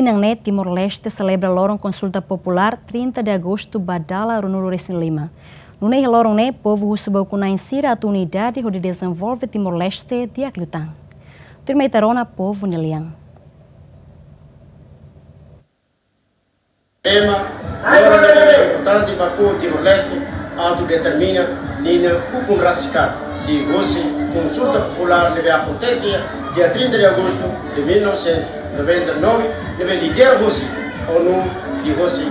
né, Timor-Leste, celebra lorong consulta popular 30 de agosto badala runuluresin lima. Nunei lorong né, povo rusubau kunaensira a unidade onde desenvolve Timor-Leste de Aclutang. Turmeitarona, povo neliang. Tema, para o Timor-Leste, autodetermina, nina, ukum rasicar de Rossi, consulta popular, deve acontecer dia 30 de agosto de 1900. 99, 99 Rússia, ONU de Rússia.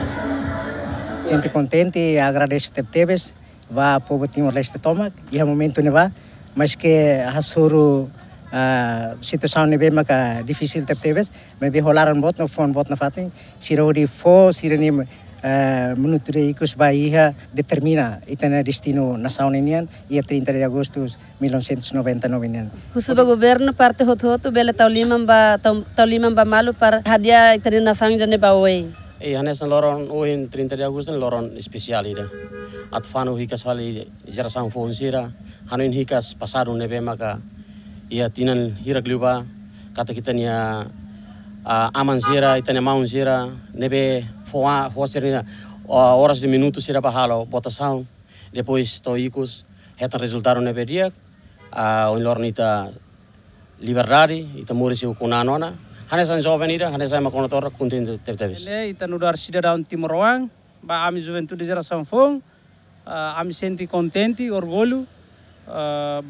Sente contente, agradeço a teves, vá povo tinha o resto toma e é momento não vá, mas que a suru a situação é bem difícil de ter, mas bem rolaram bot no fone bot na fatem, sirori fo sirani Eh, menurut nutre y determina y destino nasau indian y el 30 de agosto 1999 Khusus Husuba gobierno parte hot hot bela tauliman ba tauliman ba malu para hadia itari nasan jane ba oi. E hanes loron uin 30 de agosto loron spesial ida. At fanu hikas hali jara san fonsira hanuin hikas pasarun nebe maka ia tinan hirak liuba kata kita nia aman sira itane maun sira nebe foa fosse horas de minutos será para a votação depois toicos reta resultaram na veria a lornita liberdade e tamores se kunanona hanesan jovem ira hanesan makonatora kuntin tebtebis ele ita nudar sida down Leste ba ami juventude geração fong ami senti contente orgulho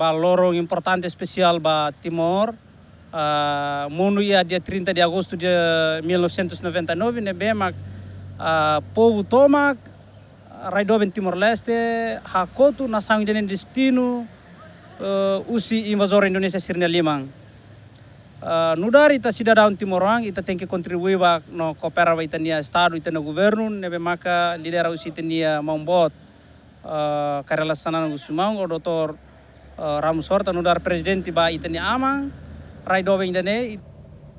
ba lorong importante especial ba timor Uh, mundo ia dia 30 de agosto de 1999, né, bem, mas Ah, povo toma raidobem Timor Leste hakotu na sangue de destino ah, usi invasor Indonesia sirna limang uh, sida ita timor Timorang ita tenke kontribui ba no Kopera ba itania estado itana governo nebe maka lidera usi itania mambot uh, ah, karela sanana gusumang o dotor uh, Ramos Horta nudar presidente ba itania amang raidobem dane